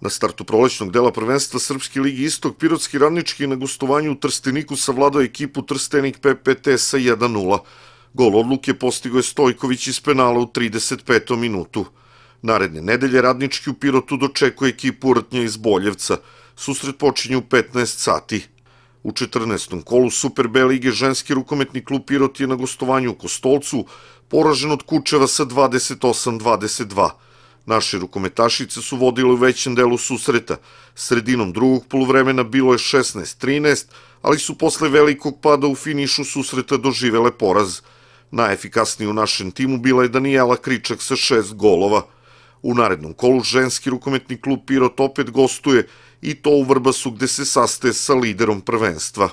Na startu prolećnog dela prvenstva Srpske ligi Istok, Pirotski radnički na gustovanju u Trsteniku savladao ekipu Trstenik PPT sa 1-0. Gol odluke postigo je Stojković iz penala u 35. minutu. Naredne nedelje radnički u Pirotu dočekuje ekipu Rtnja iz Boljevca. Susret počinje u 15 sati. U 14. kolu Super B lige ženski rukometni klub Pirot je na gostovanju u Kostolcu, poražen od Kučeva sa 28-22. Naše rukometašice su vodile u većem delu susreta. Sredinom drugog polovremena bilo je 16-13, ali su posle velikog pada u finišu susreta doživele poraz. Najefikasniji u našem timu bila je Danijela Kričak sa šest golova. U narednom kolu ženski rukometni klub Pirot opet gostuje i to u Vrbasu gde se sastaje sa liderom prvenstva.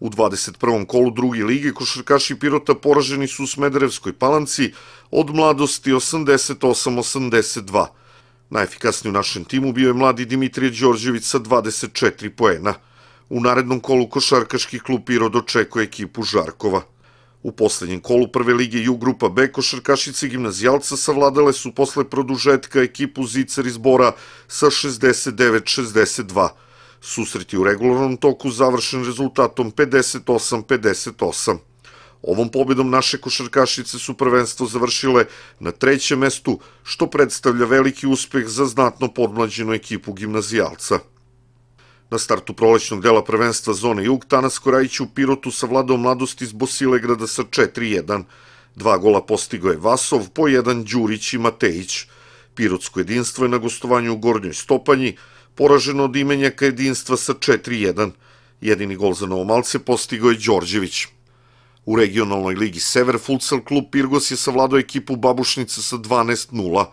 U 21. kolu drugi lige košarkaši Pirota poraženi su u Smederevskoj palanci od mladosti 88-82. Najefikasniji u našem timu bio je mladi Dimitrije Đorđević sa 24 poena. U narednom kolu košarkaški klub Pirot očekuje ekipu Žarkova. U posljednjem kolu prve lige Ju grupa B košarkašice gimnazijalca savladale su posle produžetka ekipu Zicar iz Bora sa 69-62 susreti u regularnom toku završen rezultatom 58-58. Ovom pobjedom naše košarkašice su prvenstvo završile na trećem mestu, što predstavlja veliki uspeh za znatno podmlađenu ekipu gimnazijalca. Na startu prolećnog dela prvenstva zone Jug, Tanas Korajić u Pirotu savladao mladost iz Bosilegrada sa 4-1. Dva gola postigo je Vasov, po jedan Đurić i Matejić. Pirotsko jedinstvo je na gostovanju u Gornjoj Stopanji, poraženo od imenjaka jedinstva sa 4-1. Jedini gol za Novomalce postigao je Đorđević. U regionalnoj ligi Sever futsal klub Pirgos je savladao ekipu Babušnice sa 12-0.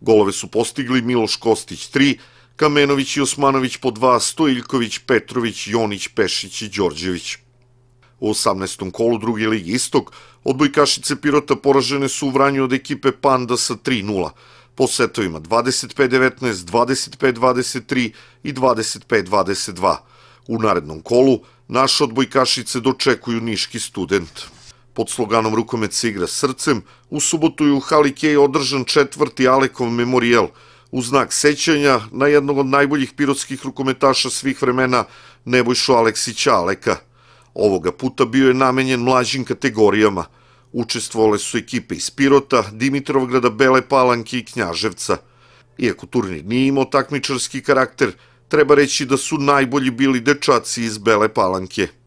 Golove su postigli Miloš Kostić 3, Kamenović i Osmanović po 2, Stojiljković, Petrović, Jonić, Pešić i Đorđević. U 18. kolu druge ligi Istok odbojkašice Pirota poražene su u vranju od ekipe Panda sa 3-0 po setovima 25-19, 25-23 i 25-22. U narednom kolu naše odbojkašice dočekuju niški student. Pod sloganom Rukomet se igra srcem, u subotu je u Halike održan četvrti Alekov memorijel, u znak sećanja na jednog od najboljih pirotskih rukometaša svih vremena, Nebojšu Aleksića Aleka. Ovoga puta bio je namenjen mlađim kategorijama – Učestvovale su ekipe iz Pirota, Dimitrovgrada, Bele Palanki i Knjaževca. Iako turnir nije imao takmičarski karakter, treba reći da su najbolji bili dečaci iz Bele Palanke.